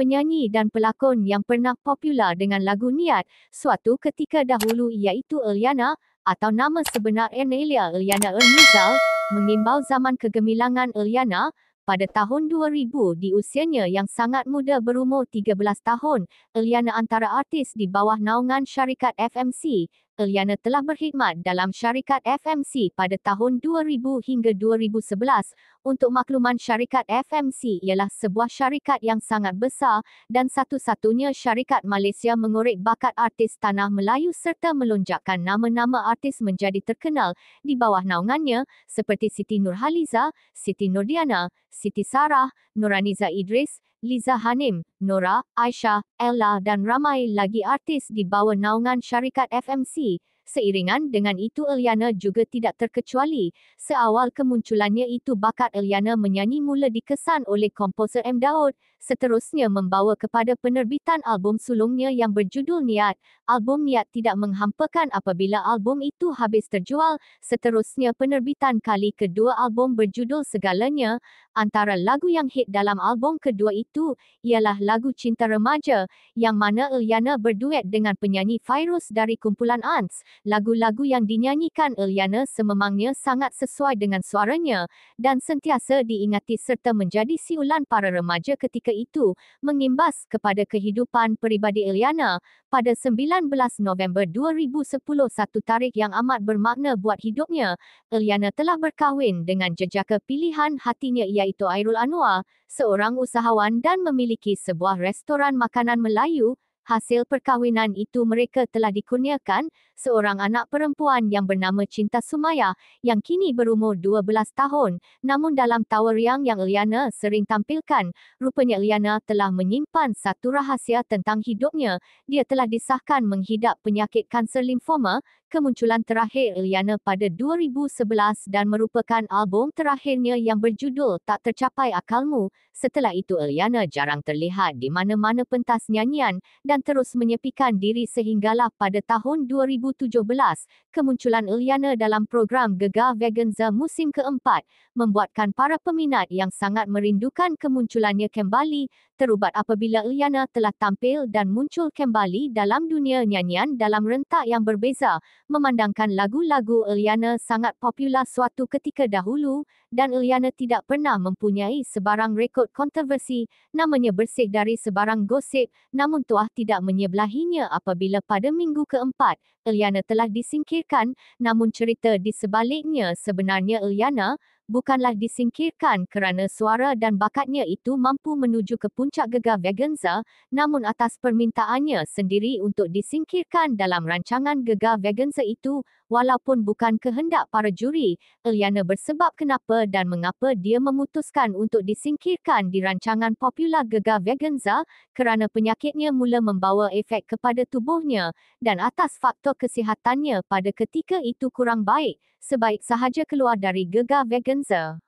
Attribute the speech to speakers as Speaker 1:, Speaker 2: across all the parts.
Speaker 1: Penyanyi dan pelakon yang pernah popular dengan lagu Niat suatu ketika dahulu iaitu Eliana atau nama sebenar Enelia Eliana Ernizal mengimbau zaman kegemilangan Eliana pada tahun 2000 di usianya yang sangat muda berumur 13 tahun, Eliana antara artis di bawah naungan syarikat FMC Eliana telah berkhidmat dalam syarikat FMC pada tahun 2000 hingga 2011. Untuk makluman syarikat FMC ialah sebuah syarikat yang sangat besar dan satu-satunya syarikat Malaysia mengorek bakat artis tanah Melayu serta melonjakkan nama-nama artis menjadi terkenal di bawah naungannya seperti Siti Nurhaliza, Siti Nurdiana, Siti Sarah, Nuraniza Idris, Liza Hanim, Nora, Aisha, Ella dan ramai lagi artis di bawah naungan syarikat FMC, Seiringan dengan itu Eliana juga tidak terkecuali. Seawal kemunculannya itu bakat Eliana menyanyi mula dikesan oleh komposer M. Daud, seterusnya membawa kepada penerbitan album sulungnya yang berjudul Niat. Album Niat tidak menghampakan apabila album itu habis terjual, seterusnya penerbitan kali kedua album berjudul Segalanya. Antara lagu yang hit dalam album kedua itu, ialah lagu Cinta Remaja, yang mana Eliana berduet dengan penyanyi Virus dari kumpulan Ants lagu-lagu yang dinyanyikan Eliana sememangnya sangat sesuai dengan suaranya dan sentiasa diingati serta menjadi siulan para remaja ketika itu mengimbas kepada kehidupan peribadi Eliana pada 19 November 2010 satu tarikh yang amat bermakna buat hidupnya Eliana telah berkahwin dengan jejaka pilihan hatinya iaitu Airul Anwar seorang usahawan dan memiliki sebuah restoran makanan Melayu Hasil perkahwinan itu mereka telah dikurniakan seorang anak perempuan yang bernama Cinta Sumaya yang kini berumur 12 tahun. Namun dalam tawa yang yang Eliana sering tampilkan, rupanya Eliana telah menyimpan satu rahsia tentang hidupnya. Dia telah disahkan menghidap penyakit kanser limfoma, kemunculan terakhir Eliana pada 2011 dan merupakan album terakhirnya yang berjudul Tak Tercapai Akalmu. Setelah itu Eliana jarang terlihat di mana-mana pentas nyanyian dan terus menyepikan diri sehinggalah pada tahun 2017. Kemunculan Eliana dalam program Gegar Veganza musim keempat membuatkan para peminat yang sangat merindukan kemunculannya kembali terubat apabila Eliana telah tampil dan muncul kembali dalam dunia nyanyian dalam rentak yang berbeza memandangkan lagu-lagu Eliana sangat popular suatu ketika dahulu dan Eliana tidak pernah mempunyai sebarang rekod kontroversi, namanya bersih dari sebarang gosip, namun Tuah tidak menyebelahinya apabila pada minggu keempat, Eliana telah disingkirkan, namun cerita di sebaliknya sebenarnya Eliana bukanlah disingkirkan kerana suara dan bakatnya itu mampu menuju ke puncak gegar Vaganza, namun atas permintaannya sendiri untuk disingkirkan dalam rancangan gegar Vaganza itu, walaupun bukan kehendak para juri, Eliana bersebab kenapa dan mengapa dia memutuskan untuk disingkirkan di rancangan popular Gegar Vaganza kerana penyakitnya mula membawa efek kepada tubuhnya dan atas faktor kesihatannya pada ketika itu kurang baik, sebaik sahaja keluar dari Gegar Vaganza.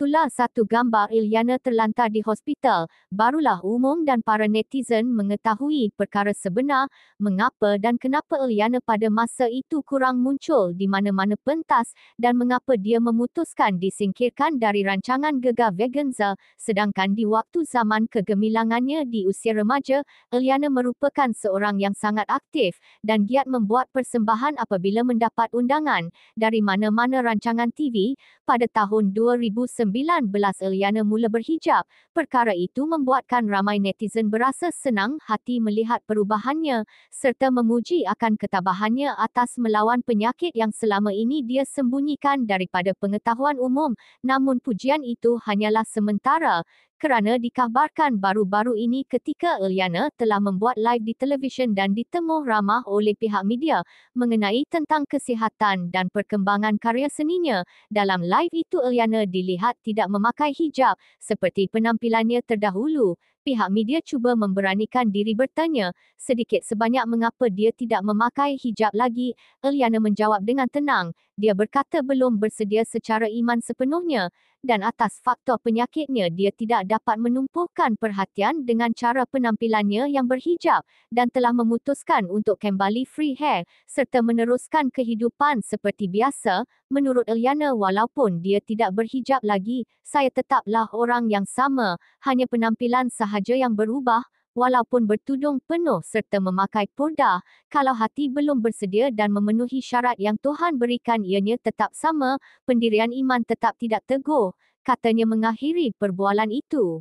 Speaker 1: Tular satu gambar Ilyana terlantar di hospital, barulah umum dan para netizen mengetahui perkara sebenar, mengapa dan kenapa Ilyana pada masa itu kurang muncul di mana-mana pentas dan mengapa dia memutuskan disingkirkan dari rancangan Gegar Veganza, sedangkan di waktu zaman kegemilangannya di usia remaja, Ilyana merupakan seorang yang sangat aktif dan giat membuat persembahan apabila mendapat undangan dari mana-mana rancangan TV pada tahun 2009. Eliana mula berhijab. Perkara itu membuatkan ramai netizen berasa senang hati melihat perubahannya serta memuji akan ketabahannya atas melawan penyakit yang selama ini dia sembunyikan daripada pengetahuan umum. Namun pujian itu hanyalah sementara kerana dikabarkan baru-baru ini ketika Eliana telah membuat live di televisyen dan ditemu ramah oleh pihak media mengenai tentang kesihatan dan perkembangan karya seninya. Dalam live itu Eliana dilihat tidak memakai hijab seperti penampilannya terdahulu pihak media cuba memberanikan diri bertanya, sedikit sebanyak mengapa dia tidak memakai hijab lagi, Eliana menjawab dengan tenang, dia berkata belum bersedia secara iman sepenuhnya, dan atas faktor penyakitnya dia tidak dapat menumpukan perhatian dengan cara penampilannya yang berhijab dan telah memutuskan untuk kembali free hair serta meneruskan kehidupan seperti biasa. Menurut Eliana walaupun dia tidak berhijab lagi, saya tetaplah orang yang sama, hanya penampilan sahaja sahaja yang berubah, walaupun bertudung penuh serta memakai purda, kalau hati belum bersedia dan memenuhi syarat yang Tuhan berikan ianya tetap sama, pendirian iman tetap tidak teguh, katanya mengakhiri perbualan itu.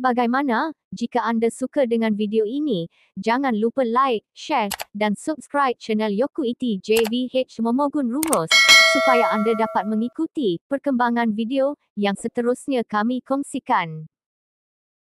Speaker 1: Bagaimana, jika anda suka dengan video ini, jangan lupa like, share dan subscribe channel Yoku Iti JVH Momogun Rumus supaya anda dapat mengikuti perkembangan video yang seterusnya kami kongsikan.